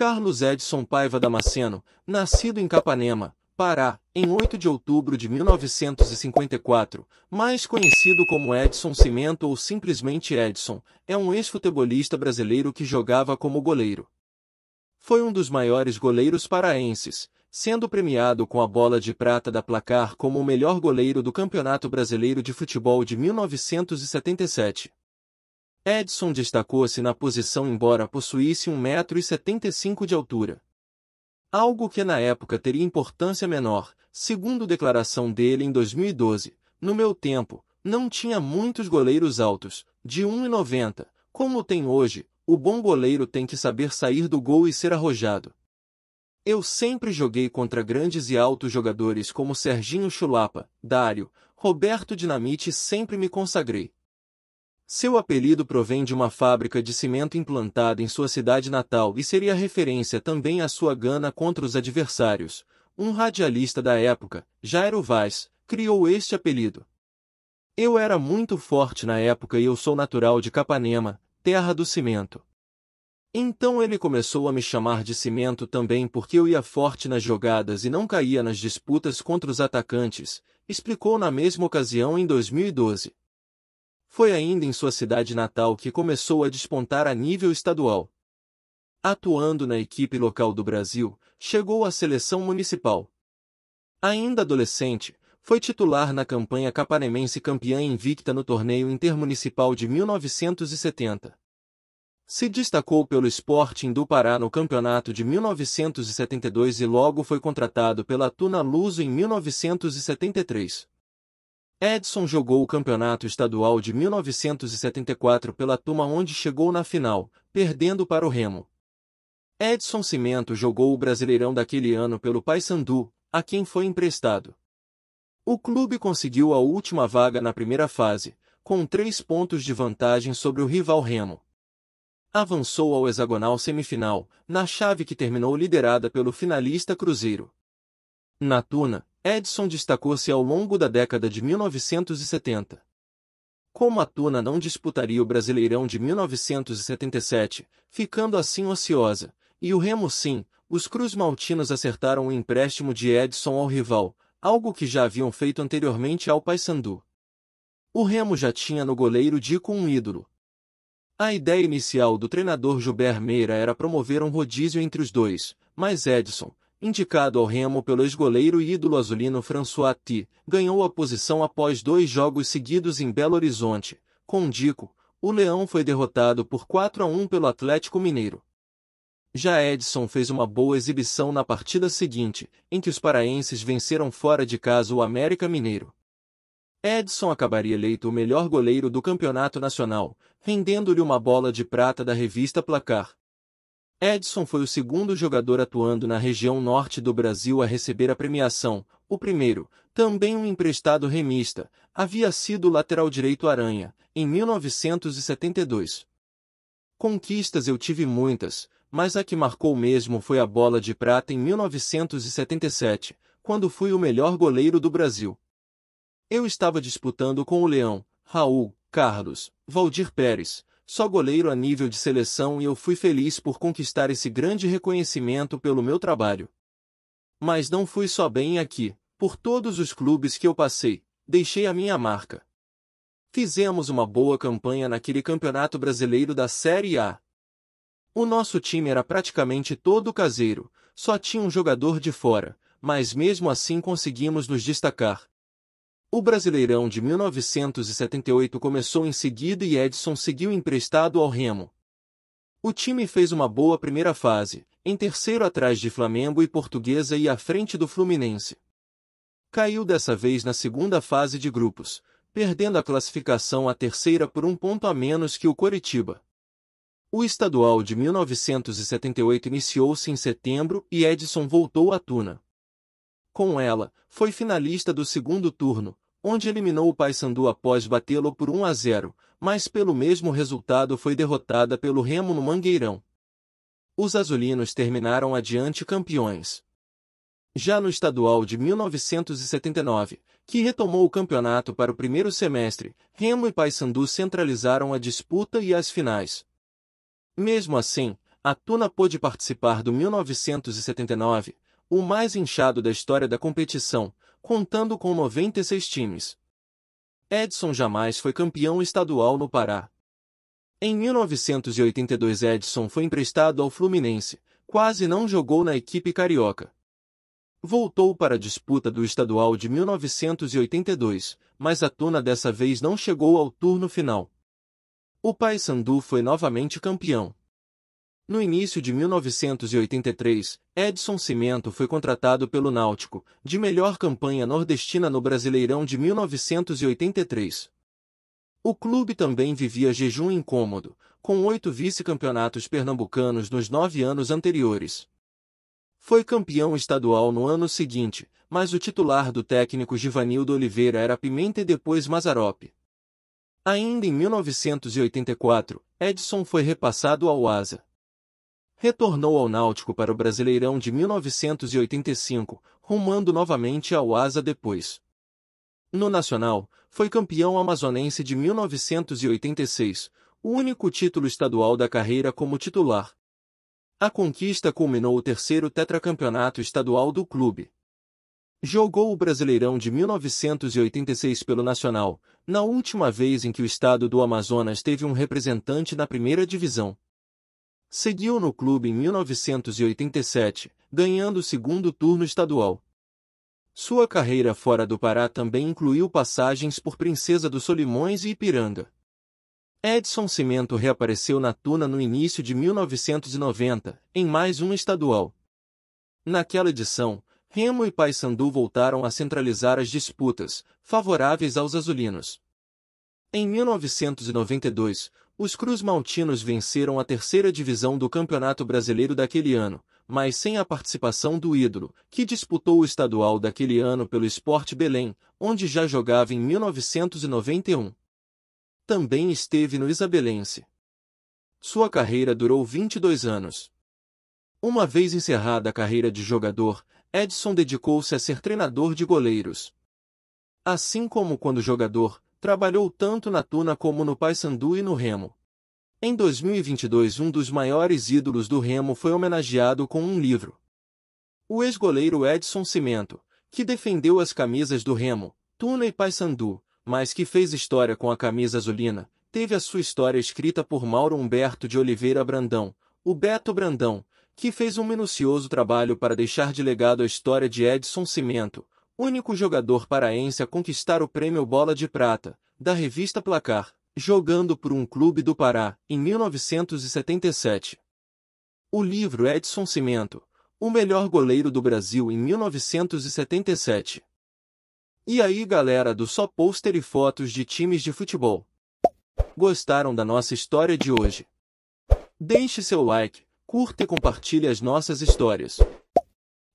Carlos Edson Paiva Damasceno, nascido em Capanema, Pará, em 8 de outubro de 1954, mais conhecido como Edson Cimento ou simplesmente Edson, é um ex-futebolista brasileiro que jogava como goleiro. Foi um dos maiores goleiros paraenses, sendo premiado com a bola de prata da placar como o melhor goleiro do Campeonato Brasileiro de Futebol de 1977. Edson destacou-se na posição embora possuísse 1,75m de altura. Algo que na época teria importância menor, segundo declaração dele em 2012. No meu tempo, não tinha muitos goleiros altos, de 1,90, como tem hoje, o bom goleiro tem que saber sair do gol e ser arrojado. Eu sempre joguei contra grandes e altos jogadores como Serginho Chulapa, Dário, Roberto Dinamite e sempre me consagrei. Seu apelido provém de uma fábrica de cimento implantada em sua cidade natal e seria referência também à sua gana contra os adversários. Um radialista da época, Jairo Vaz, criou este apelido. Eu era muito forte na época e eu sou natural de Capanema, terra do cimento. Então ele começou a me chamar de cimento também porque eu ia forte nas jogadas e não caía nas disputas contra os atacantes, explicou na mesma ocasião em 2012. Foi ainda em sua cidade natal que começou a despontar a nível estadual. Atuando na equipe local do Brasil, chegou à seleção municipal. Ainda adolescente, foi titular na campanha capanemense campeã invicta no torneio intermunicipal de 1970. Se destacou pelo Sporting do Pará no campeonato de 1972 e logo foi contratado pela Tuna Luso em 1973. Edson jogou o Campeonato Estadual de 1974 pela Tuma onde chegou na final, perdendo para o Remo. Edson Cimento jogou o Brasileirão daquele ano pelo Paysandu, a quem foi emprestado. O clube conseguiu a última vaga na primeira fase, com três pontos de vantagem sobre o rival Remo. Avançou ao hexagonal semifinal, na chave que terminou liderada pelo finalista Cruzeiro. Na Tuna, Edson destacou-se ao longo da década de 1970. Como a Tuna não disputaria o Brasileirão de 1977, ficando assim ociosa, e o Remo sim, os Cruz Maltinos acertaram o empréstimo de Edson ao rival, algo que já haviam feito anteriormente ao Paysandu. O Remo já tinha no goleiro Dico um ídolo. A ideia inicial do treinador Gilbert Meira era promover um rodízio entre os dois, mas Edson, indicado ao Remo pelo ex-goleiro e ídolo azulino François T, ganhou a posição após dois jogos seguidos em Belo Horizonte. Com Dico, o Leão foi derrotado por 4 a 1 pelo Atlético Mineiro. Já Edson fez uma boa exibição na partida seguinte, em que os paraenses venceram fora de casa o América Mineiro. Edson acabaria eleito o melhor goleiro do Campeonato Nacional, rendendo-lhe uma bola de prata da revista Placar, Edson foi o segundo jogador atuando na região norte do Brasil a receber a premiação. O primeiro, também um emprestado remista, havia sido o lateral direito Aranha, em 1972. Conquistas eu tive muitas, mas a que marcou mesmo foi a bola de prata em 1977, quando fui o melhor goleiro do Brasil. Eu estava disputando com o Leão, Raul, Carlos, Valdir Pérez, só goleiro a nível de seleção e eu fui feliz por conquistar esse grande reconhecimento pelo meu trabalho. Mas não fui só bem aqui, por todos os clubes que eu passei, deixei a minha marca. Fizemos uma boa campanha naquele Campeonato Brasileiro da Série A. O nosso time era praticamente todo caseiro, só tinha um jogador de fora, mas mesmo assim conseguimos nos destacar, o Brasileirão de 1978 começou em seguida e Edson seguiu emprestado ao Remo. O time fez uma boa primeira fase, em terceiro atrás de Flamengo e Portuguesa e à frente do Fluminense. Caiu dessa vez na segunda fase de grupos, perdendo a classificação à terceira por um ponto a menos que o Coritiba. O estadual de 1978 iniciou-se em setembro e Edson voltou à Tuna. Com ela, foi finalista do segundo turno, onde eliminou o Paysandu após batê-lo por 1 a 0, mas pelo mesmo resultado foi derrotada pelo Remo no Mangueirão. Os azulinos terminaram adiante campeões. Já no estadual de 1979, que retomou o campeonato para o primeiro semestre, Remo e Paysandu centralizaram a disputa e as finais. Mesmo assim, a Tuna pôde participar do 1979, o mais inchado da história da competição, contando com 96 times. Edson jamais foi campeão estadual no Pará. Em 1982 Edson foi emprestado ao Fluminense, quase não jogou na equipe carioca. Voltou para a disputa do estadual de 1982, mas a tuna dessa vez não chegou ao turno final. O Paysandu foi novamente campeão, no início de 1983, Edson Cimento foi contratado pelo Náutico, de melhor campanha nordestina no Brasileirão de 1983. O clube também vivia jejum incômodo, com oito vice-campeonatos pernambucanos nos nove anos anteriores. Foi campeão estadual no ano seguinte, mas o titular do técnico Givanildo Oliveira era Pimenta e depois Mazarope. Ainda em 1984, Edson foi repassado ao Asa retornou ao Náutico para o Brasileirão de 1985, rumando novamente ao Asa depois. No Nacional, foi campeão amazonense de 1986, o único título estadual da carreira como titular. A conquista culminou o terceiro tetracampeonato estadual do clube. Jogou o Brasileirão de 1986 pelo Nacional, na última vez em que o estado do Amazonas teve um representante na primeira divisão. Seguiu no clube em 1987, ganhando o segundo turno estadual. Sua carreira fora do Pará também incluiu passagens por Princesa dos Solimões e Ipiranga. Edson Cimento reapareceu na Tuna no início de 1990, em mais um estadual. Naquela edição, Remo e Paysandu voltaram a centralizar as disputas, favoráveis aos azulinos. Em 1992, os Cruz-Maltinos venceram a terceira divisão do Campeonato Brasileiro daquele ano, mas sem a participação do ídolo, que disputou o estadual daquele ano pelo Sport Belém, onde já jogava em 1991. Também esteve no Isabelense. Sua carreira durou 22 anos. Uma vez encerrada a carreira de jogador, Edson dedicou-se a ser treinador de goleiros. Assim como quando jogador, Trabalhou tanto na Tuna como no Paysandu e no Remo. Em 2022, um dos maiores ídolos do Remo foi homenageado com um livro. O ex-goleiro Edson Cimento, que defendeu as camisas do Remo, Tuna e Paysandu, mas que fez história com a camisa azulina, teve a sua história escrita por Mauro Humberto de Oliveira Brandão, o Beto Brandão, que fez um minucioso trabalho para deixar de legado a história de Edson Cimento, único jogador paraense a conquistar o prêmio Bola de Prata, da revista Placar, jogando por um clube do Pará, em 1977. O livro Edson Cimento, o melhor goleiro do Brasil em 1977. E aí galera do Só Pôster e Fotos de Times de Futebol. Gostaram da nossa história de hoje? Deixe seu like, curta e compartilhe as nossas histórias.